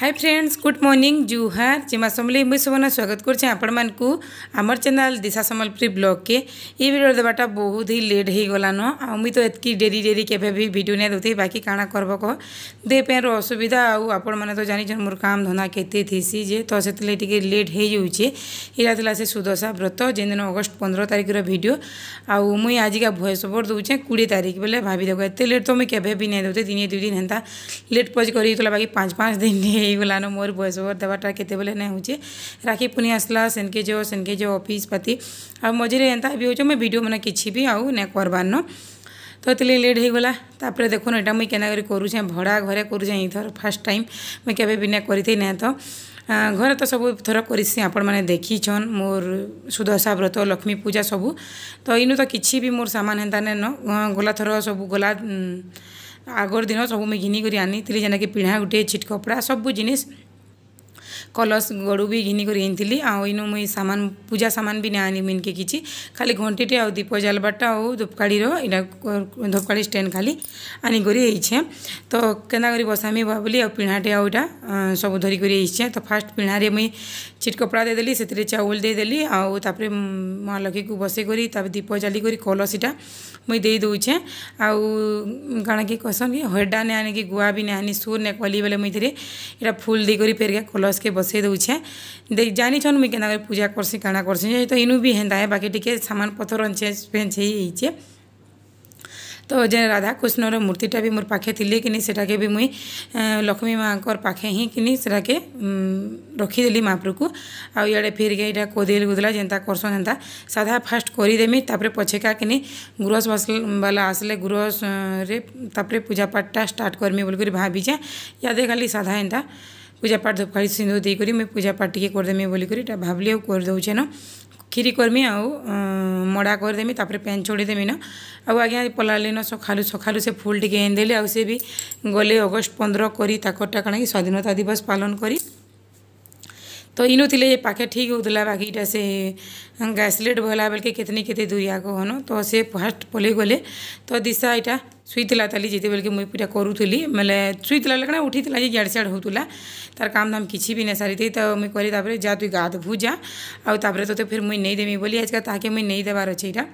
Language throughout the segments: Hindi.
हाय फ्रेंड्स गुड मॉर्निंग जुहार चीमा समली मुझ सब स्वागत करुचे आपण मानक आम चैनल दिशा समलपुरी ब्लग के ये भिडियो देवाटा बहुत ही लेट हो गलान आ मुझ तो एतकी डेरी डेरी के भिडियो नहीं दूती बाकी काण कर कह देर असुविधा आपण मैंने तो जान मोर काम धंदा के तो से लेट हो जाएगा से सुदशा व्रत जेन दिन अगस्ट पंद्रह तारिखर भिडियो आउ मुई आजिका भयस ओवर दूचे कोड़े तारीख बोले भाभी देख एत लेट तो मुझे केवे भी नहीं दूती दिन दुई दिन लेट पज कर बाकी पाँच पाँच दिन हेगलान मोर भयस देवाटा के बेले नहीं हूँ राखी पुनी आसला सेनके जो सेनके जो अफिस् पति आ मझे एंता भी हो भिडियो मैंने किसी भी आउ न करबार न तो ये लेट होगा देखुन यहाँ मुझे कैनाकोरी करुचे भड़ा घरे करुचे यहीथर फास्ट टाइम मुझे केवे भी ना करते ना तो घर तो सब थर कर देखीछन मोर सुदशा व्रत लक्ष्मी पूजा सबू तो इनु तो किसी भी मोर सामान एंता ने न गला थर सब गला ଆଗର୍ ଦିନ ସବୁ ମୁଇଁ ଘିନିକରି ଆନିଥିଲି ଯେନ୍ଟାକି ପିଢ଼ା ଗୁଟେ ଛିଟ୍ କପଡ଼ା ସବୁ ଜିନିଷ୍ କଲସ୍ ଗଡ଼ୁ ବି ଘିନିକରି ଆଣିଥିଲି ଆଉ ଇନୁ ମୁଇଁ ସାମାନ ପୂଜା ସାମାନ ବି ନାଇଁ ଆନି ମିନ୍କେ କିଛି ଖାଲି ଘଣ୍ଟିଟେ ଆଉ ଦୀପ ଜାଲବାରଟା ଆଉ ଧୂପକାଡ଼ିର ଇଟା ଧୂପକାଡ଼ି ଷ୍ଟାଣ୍ଡ ଖାଲି ଆନିକରି ହେଇଛେ ତ କେନ୍ତା କରି ବସାମି ଭାବିଲି ଆଉ ପିଣାଟେ ଆଉ ଇଟା ସବୁ ଧରିକରି ହେଇଛେ ତ ଫାର୍ଷ୍ଟ ପିଣାରେ ମୁଇଁ ଚିଟ୍ କପଡ଼ା ଦେଇଦେଲି ସେଥିରେ ଚାଉଳ ଦେଇଦେଲି ଆଉ ତାପରେ ମହାଲକ୍ଷ୍ମୀକୁ ବସେଇକରି ତାପରେ ଦୀପ ଜାଲିକରି କଲସ୍ ଇଟା ମୁଇଁ ଦେଇ ଦେଉଛେ ଆଉ କାଣା କି କହସନ୍ କି ହଏଡ଼ା ନେ ଆଣିକି ଗୁଆ ବି ନେ ଆନି ସୁର୍ ନେ କଲି ବେଲେ ମୁଇଁ ଇଥିରେ ଇଟା ଫୁଲ୍ ଦେଇକରି ଫେରିକା କଲସ୍କେ बसई दे जानी मुझे के पूजा करसी काणा करसी तो इनु भी हेन्दा है बाकी टी सामान पथर चेज फेज हो तो जे राधा कृष्णर मूर्तिटा भी मोर पाखे थी कि नहीं के भी मुई लक्ष्मी माँ पाखे ही कि नहीं के रखीदेली महाप्रु को आड़े फिर के यहाँ कोदेल गुदला जेनता करसन एंता साधा फास्ट करदेमी तापर पछेका कि गुरस बाला आसले गुरस रे पूजा पाठटा स्टार्ट करमी बोलकर भाभीचे याद खाली साधा एंता ପୂଜା ପାଠ ଧୂପକାଠି ସିନ୍ଦୁର ଦେଇକରି ମୁଇଁ ପୂଜା ପାଠ ଟିକେ କରିଦେମି ବୋଲିକରି ଏଇଟା ଭାବିଲି ଆଉ କରିଦେଉଛେନ କ୍ଷୀରି କର୍ମି ଆଉ ମଡ଼ା କରିଦେମି ତାପରେ ପ୍ୟାନ୍ ଛଡ଼େଇଦେମି ନା ଆଉ ଆଜ୍ଞା ପଲାଲିନ ସକାଳୁ ସକାଳୁ ସେ ଫୁଲ ଟିକେ ଆଣିଦେଲି ଆଉ ସେ ବି ଗଲେ ଅଗଷ୍ଟ ପନ୍ଦର କରି ତାକରଟା କାଣାକି ସ୍ୱାଧୀନତା ଦିବସ ପାଳନ କରି ତ ଇନୁ ଥିଲେ ଏ ପାଖେ ଠିକ୍ ହେଉଥିଲା ବାକିଟା ସେ ଗ୍ୟାସଲେଟ୍ ବହଲା ବେଳକେ କେତେ ନି କେତେ ଦୂରିଆ କହନ ତ ସେ ଫାଷ୍ଟ ପଲେଇ ଗଲେ ତ ଦିଶା ଏଇଟା शुईला ताली जिते बेल के मुझे पीटा करूली मैंने शुईला बेले क्या उठी थी जेड सियाड होता तार काम दाम कि भी नहीं सारी थी तो मुझे कहली जा तु गाध भू जा आपरे तो फिर मुझे नहींदेमी बोली आज का ताके मुझे नहीं देवार अच्छे यहाँ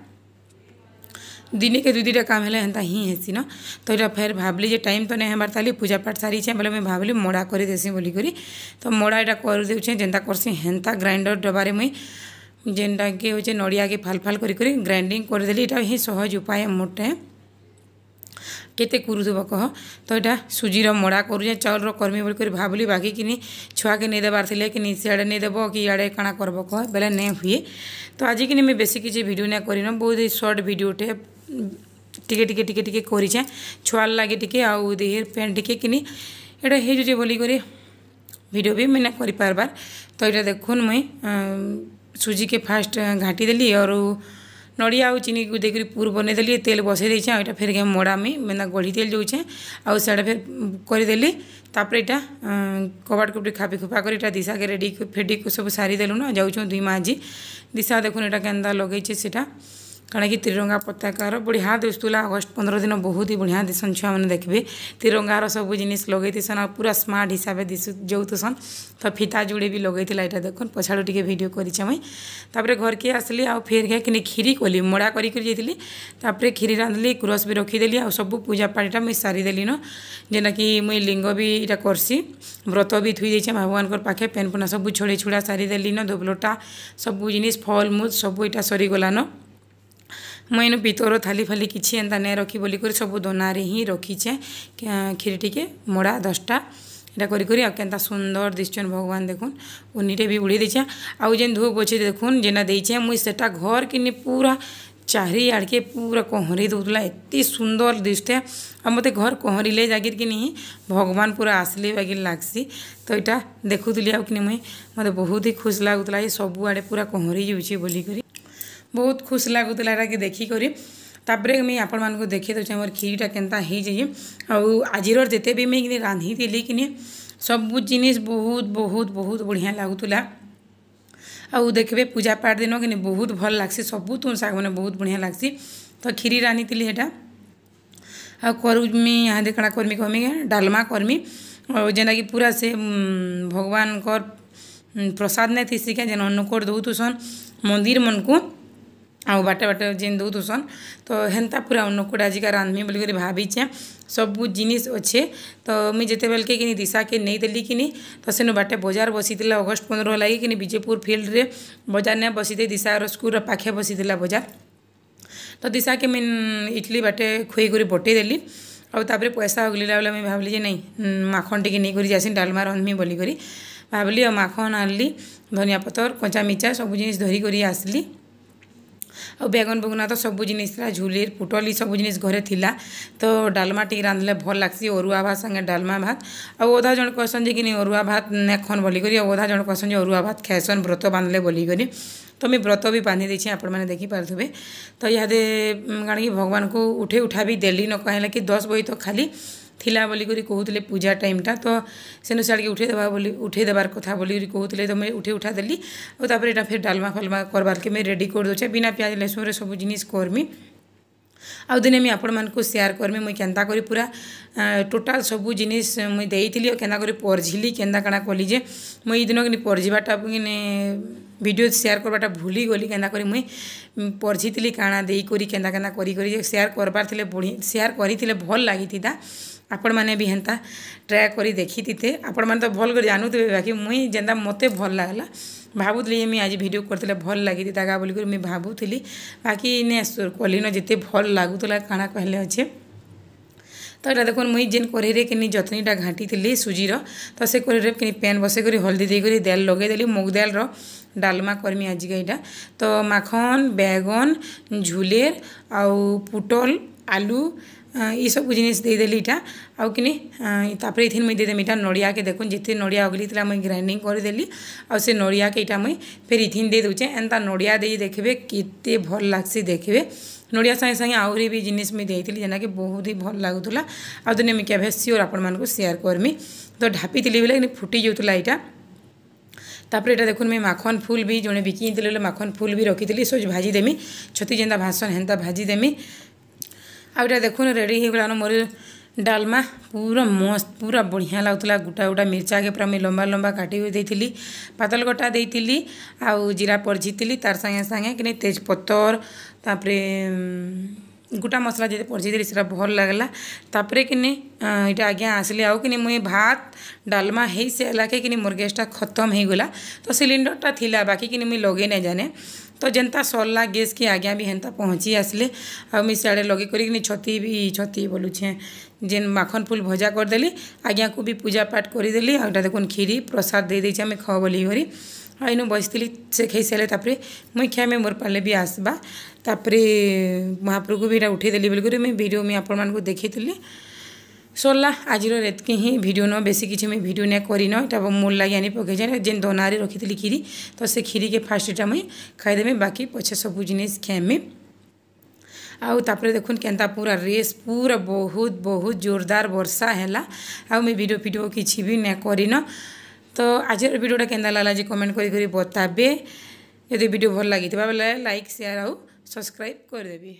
दिने के दु दुटा काम है एंता ही हेसी न तो यहाँ फेर भावली टाइम तो नहीं हमारे ताली पूजा पाठ सारी छे बोले मुझे भाली मड़ा कर देसी बोलिकी तो मड़ा यहाँ कर दे जेनता करसी हेन्ता ग्राइंडर डबारे मुई जेनटा कि हो नड़िया के फाल फाल कर ग्राइंडिंग करदेली यहाँ ही सहज उपाय मोटे କେତେ କରୁଥିବ କହ ତ ଏଇଟା ସୁଜିର ମଡ଼ା କରୁଛେ ଚାଉଳର କର୍ମି ବୋଲିକରି ଭାବିଲି ବାକିକିନି ଛୁଆକେ ନେଇଦେବାର ଥିଲେ କି ସିଆଡ଼େ ନେଇଦେବ କି ଇଆଡ଼େ କାଣା କରବ କହ ବେଲେ ନେଇ ହୁଏ ତ ଆଜିକିନି ମୁଇଁ ବେଶୀ କିଛି ଭିଡ଼ିଓ ନାଇଁ କରିନ ବହୁତ ସର୍ଟ ଭିଡ଼ିଓଟେ ଟିକେ ଟିକେ ଟିକେ ଟିକେ କରିଛେ ଛୁଆର ଲାଗି ଟିକେ ଆଉ ଦେହର ପ୍ୟାଣ୍ଟ ଟିକେ କିନି ଏଇଟା ହେଇଯାଉଛେ ବୋଲିକରି ଭିଡ଼ିଓ ବି ମୁଇଁ ନାଇଁ କରିପାରବାର୍ ତ ଏଇଟା ଦେଖୁନ୍ ମୁଇଁ ସୁଜିକେ ଫାଷ୍ଟ ଘାଣ୍ଟି ଦେଲି ଆରୁ ନଡ଼ିଆ ଆଉ ଚିନିକୁ ଦେଇକରି ପୁର ବନେଇଦେଲି ତେଲ ବସେଇ ଦେଇଛେଁ ଆଉ ଇଟା ଫେର୍ ଘେ ମଡ଼ାମି ମାନେ ଗଢ଼ି ତେଲ ଯଉଛେଁ ଆଉ ସେଟା ଫେର୍ କରିଦେଲି ତାପରେ ଇଟା କବାଟ କୁପଡ଼ି ଖାପି ଖୁପା କରି ଇଟା ଦିଶାକେ ରେଡ଼ି ଫେଡ଼ିକୁ ସବୁ ସାରିଦେଲୁନ ଯାଉଛୁଁ ଦୁଇ ମା' ଆଜି ଦିଶା ଦେଖୁନ୍ ଇଟା କେନ୍ତା ଲଗେଇଛେ ସେଟା कारण त्रिरङा पताकार बढिया दिशुला अगस्ट पन्ध्र दिन बहुत ही बढिया दिसन छुवा देख्ने त्रिङ्ार सबै जिनिस लगैथिसन पूरा स्मार्ट स्मर्ट हिसाबले जोथुसन त फिता जुडे लगै थिएटा देखन पछाडि टिए भिडियो गरिछाम तपर घरक आसलि आउ फेर्खि खिरी कलि मडा गरिक तिरी रान्धे क्रसि रखिदे आउँ सबै पूजापाई सारिदेन जनकिम मु लिङ्गी एटा गर्सी व्रतदिछ भगवान्को पाखे पेन्टपोना सबै छुडा सारिदिन दोब्लटा सबै जिनिस फल मुल् सबै एटा सरिगलन ମୁଇଁ ଇନୁ ପିତର ଥାଲି ଫାଲି କିଛି ଏନ୍ତା ନାଇଁ ରଖି ବୋଲିକରି ସବୁ ଦନାରେ ହିଁ ରଖିଛେ କ୍ଷୀରିଟିକେ ମଡ଼ା ଦଶଟା ଏଇଟା କରି କରି ଆଉ କେନ୍ତା ସୁନ୍ଦର ଦିଶୁଛନ୍ ଭଗବାନ ଦେଖୁନ୍ ଉନିରେ ବି ଉଡ଼େଇ ଦେଇଛେ ଆଉ ଯେନ୍ ଧୂପ ଅଛି ଦେଖୁନ୍ ଯେନ୍ଟା ଦେଇଛେ ମୁଇଁ ସେଟା ଘର କିନି ପୁରା ଚାରିଆଡ଼କେ ପୁରା କହଁରେଇ ଦେଉଥିଲା ଏତେ ସୁନ୍ଦର ଦିଶୁଛେ ଆଉ ମୋତେ ଘର କହଁରିଲେ ଯାଇକିରି କିନି ଭଗବାନ ପୁରା ଆସିଲେ ବାଗିରି ଲାଗ୍ସି ତ ଏଇଟା ଦେଖୁଥିଲି ଆଉ କିନି ମୁଇଁ ମୋତେ ବହୁତ ହି ଖୁସି ଲାଗୁଥିଲା ଏ ସବୁଆଡ଼େ ପୁରା କହଁରେଇ ଯାଉଛି ବୋଲିକରି बहुत खुश लगुला यहाँ कि देखिकी तापर मुझे आपण मैं देखिए दूसरे मोर खीरीटा के आज जिते भी मुझे रांधी कि सब जिन बहुत बहुत बहुत बढ़िया लगुला आ देखे पूजा पाठ दिन कि बहुत भल लग्सी सब तुम शाग मैंने बहुत बढ़िया लगसी तो खीरी रांधी थी हेटा आ करमी यहाँ देखा करमी कमी क्या डालमा करमी और जेनाक पूरा से भगवान कर प्रसाद नहीं थी क्या जेन अन्नकोट दौथसन मंदिर मन को ଆଉ ବାଟେ ବାଟେ ଯେନ୍ ଦଉଥିସନ୍ ତ ହେନ୍ତା ପୁରା ଅନୁକୁଡ଼ା ଆଜିକା ରାନ୍ଧମି ବୋଲିକରି ଭାବିଛେଁ ସବୁ ଜିନିଷ୍ ଅଛେ ତ ମୁଇଁ ଯେତେବେଲ୍କେ କିନି ଦିଶାକେ ନେଇଦେଲି କିନି ତ ସେନୁ ବାଟେ ବଜାର ବସିଥିଲା ଅଗଷ୍ଟ ପନ୍ଦର ଲାଗି କିନି ବିଜେପୁର ଫିଲ୍ଡରେ ବଜାର ନେ ବସିଥାଏ ଦିଶାର ସ୍କୁଲ୍ର ପାଖେ ବସିଥିଲା ବଜାର ତ ଦିଶାକେ ମୁଇଁ ଇଟ୍ଲି ବାଟେ ଖୁଇକରି ବଟେଇଦେଲି ଆଉ ତାପରେ ପଇସା ଉଗଲିଲା ବେଲେ ମୁଇଁ ଭାବିଲି ଯେ ନାଇଁ ମାଖନ୍ ଟିକେ ନେଇକରି ଯାଏସି ଡାଲ୍ମା ରାନ୍ଧମି ବୋଲିକରି ଭାବିଲି ଆଉ ମାଖନ୍ ଆନ୍ଲି ଧନିଆ ପତର୍ କଞ୍ଚା ମିର୍ଚା ସବୁ ଜିନିଷ୍ ଧରିକରି ଆସ୍ଲି ଆଉ ବେଗନ ବୁଗୁନା ତ ସବୁ ଜିନିଷ୍ ଥିଲା ଝୁଲିର୍ ପୁଟଲି ସବୁ ଜିନିଷ୍ ଘରେ ଥିଲା ତ ଡାଲମା ଟିକେ ରାନ୍ଧିଲେ ଭଲ୍ ଲାଗ୍ସି ଅରୁଆ ଭାତ ସାଙ୍ଗେ ଡାଲମା ଭାତ ଆଉ ଅଧା ଜଣ କହେସନ୍ ଯେ କିନି ଅରୁଆ ଭାତ ନାଇଁ ଖନ୍ ବୋଲିକରି ଆଉ ଅଧା ଜଣ କହେସନ୍ ଯେ ଅରୁଆ ଭାତ ଖାଏସନ୍ ବ୍ରତ ବାନ୍ଧିଲେ ବୋଲିକରି ତ ମୁଇଁ ବ୍ରତ ବି ବାନ୍ଧି ଦେଇଛେ ଆପଣମାନେ ଦେଖିପାରୁଥିବେ ତ ଇହାଦେ କାଣାକି ଭଗବାନଙ୍କୁ ଉଠେଇ ଉଠା ବି ଦେଲି ନ କାହିଁଲାଗି ଦଶ ବହି ତ ଖାଲି ଥିଲା ବୋଲିକରି କହୁଥିଲେ ପୂଜା ଟାଇମ୍ଟା ତ ସେନୁ ସିଆଡ଼କେ ଉଠେଇଦେବା ବୋଲି ଉଠେଇଦେବାର କଥା ବୋଲିକରି କହୁଥିଲେ ତ ମୁଇଁ ଉଠେଇ ଉଠା ଦେଲି ଆଉ ତାପରେ ଏଇଟା ଫେର୍ ଡାଲମା ଫାଲମା କରବାର୍କେ ମୁଇଁ ରେଡ଼ି କରିଦେଉଛେ ବିନା ପିଆଜ ଲେସୁନ୍ରେ ସବୁ ଜିନିଷ କର୍ମି ଆଉ ଦିନେ ମୁଇଁ ଆପଣମାନଙ୍କୁ ସେୟାର କର୍ମି ମୁଇଁ କେନ୍ତା କରି ପୁରା ଟୋଟାଲ ସବୁ ଜିନିଷ ମୁଇଁ ଦେଇଥିଲି ଆଉ କେନ୍ତା କରି ପରଝିଲି କେନ୍ତା କାଣା କଲି ଯେ ମୁଇଁ ଏଇ ଦିନ କିନି ପରଝିବାଟା କିନେ ଭିଡ଼ିଓ ସେୟାର କରବାଟା ଭୁଲି ଗଲି କେନ୍ତା କରି ମୁଇଁ ପରଝିଥିଲି କାଣା ଦେଇକରି କେନ୍ତା କେନ୍ତା କରି ସେୟାର କରବାର ଥିଲେ ବଢ଼ି ସେୟାର କରିଥିଲେ ଭଲ ଲାଗିଥିଲା ଆପଣମାନେ ବି ହେନ୍ତା ଟ୍ରାଏ କରି ଦେଖିଥିତେ ଆପଣମାନେ ତ ଭଲ୍ କରି ଜାନୁଥିବେ ବାକି ମୁଇଁ ଯେନ୍ତା ମୋତେ ଭଲ୍ ଲାଗ୍ଲା ଭାବୁଥିଲି ଯେ ମୁଇଁ ଆଜି ଭିଡ଼ିଓ କରିଥିଲେ ଭଲ୍ ଲାଗିଥିତା ଏକା ବୋଲିକରି ମୁଇଁ ଭାବୁଥିଲି ବାକି ନେ କଲିନ ଯେତେ ଭଲ୍ ଲାଗୁଥିଲା କାଣା କହିଲେ ଅଛେ ତ ଏଇଟା ଦେଖୁନ୍ ମୁଇଁ ଯେନ୍ କରେଇରେ କିନି ଯତ୍ନୀଟା ଘାଣ୍ଟିଥିଲି ସୁଜିର ତ ସେ କରେଇରେ କିନି ପେନ୍ ବସେଇକରି ହଳଦୀ ଦେଇକରି ଦେଲ୍ ଲଗେଇଦେଲି ମୁଗ୍ ଦେଲର ଡାଲମା କର୍ମି ଆଜିକା ଏଇଟା ତ ମାଖନ୍ ବେଗନ୍ ଝୁଲେର୍ ଆଉ ପୁଟଲ୍ ଆଲୁ ये सब जिनिस देदेली इटा आउकिनिपर इथिन मुई देदेमी इटा नड़िया के देख जिते नड़िया उगली मुझे ग्राइंडिंग करदेली आउ से नड़िया के यहाँ मुई फेर इथिन दे दूचे एंता नड़िया दे देखे के भल लग्सी देखे नड़िया सागे सागे आहरी भी जिनिस मुझे देती जेना कि बहुत ही भल लगुला आदि मुझे कैबे सियोर आपण सेयार करमी तो ढापी थी बोले कि फुटी जाऊला यहाँ तापर इटा देखु मुझे माखन फुल भी जो बिकले माखन फुल भी रखी थी सोच भाजीदेमी छती जेन्ता भाषण हेन्ता भाजीदेमी आउटा देखुन रेडी हो गलान मोर डालमा पूरा मस्त पूरा बढ़िया लगुला गोटा गोटा मिर्चा के पूरा मुझे लंबा लंबा काटी पातल कटा दे आीरा परझीली तार सागे सागे कि तेजपतर तापर गोटा मसला जैसे परझी से भल लगला तापर कि नहीं आज्ञा आसली आउ कि मुई भात डालमा हो सला कि मोर गैसटा खत्म हो गला तो सिलिंडरटा थी बाकी मुझे लगे ना जाने तो जेनता सरला गैस की आज्ञा भी हेनता पहुँची आसले आई सियाड़े लगे कर छती भी छति बोलूँ जेन माखन फुल भजा करदे आज्ञा को भी पूजा पाठ करदे आ देखो खीरी प्रसाद दे देखे आम ख बोलिकी आ इनु बसली से खाई सारे तापर मुई खाई मोर पाले भी आसवा तापर महाप्रभु भी उठेदेली बोलकर मुझे भिड मुझे आपण मैं देखे ସରିଲା ଆଜିର ଏତିକି ହିଁ ଭିଡ଼ିଓ ନ ବେଶୀ କିଛି ମୁଇଁ ଭିଡ଼ିଓ ନାଇଁ କରିନ ଏଇଟା ମୋର୍ ଲାଗି ଆନି ପକେଇଛେଁ ଯେନ୍ ଦନାରେ ରଖିଥିଲି କ୍ଷୀରି ତ ସେ କ୍ଷୀରିକେ ଫାର୍ଷ୍ଟ ଏଇଟା ମୁଇଁ ଖାଇଦେମି ବାକି ପଛେ ସବୁ ଜିନିଷ୍ ଖାଏମି ଆଉ ତାପରେ ଦେଖୁନ୍ କେନ୍ତା ପୁରା ରେସ୍ ପୁରା ବହୁତ ବହୁତ ଜୋରଦାର ବର୍ଷା ହେଲା ଆଉ ମୁଇଁ ଭିଡ଼ିଓ ଫିଡ଼ିଓ କିଛି ବି ନାଇଁ କରିନ ତ ଆଜିର ଭିଡ଼ିଓଟା କେନ୍ତା ଲାଗ୍ଲା ଯେ କମେଣ୍ଟ କରି କରି ବତାବେ ଯଦି ଭିଡ଼ିଓ ଭଲ ଲାଗିଥିବା ବେଲେ ଲାଇକ୍ ସେୟାର ଆଉ ସବସ୍କ୍ରାଇବ୍ କରିଦେବି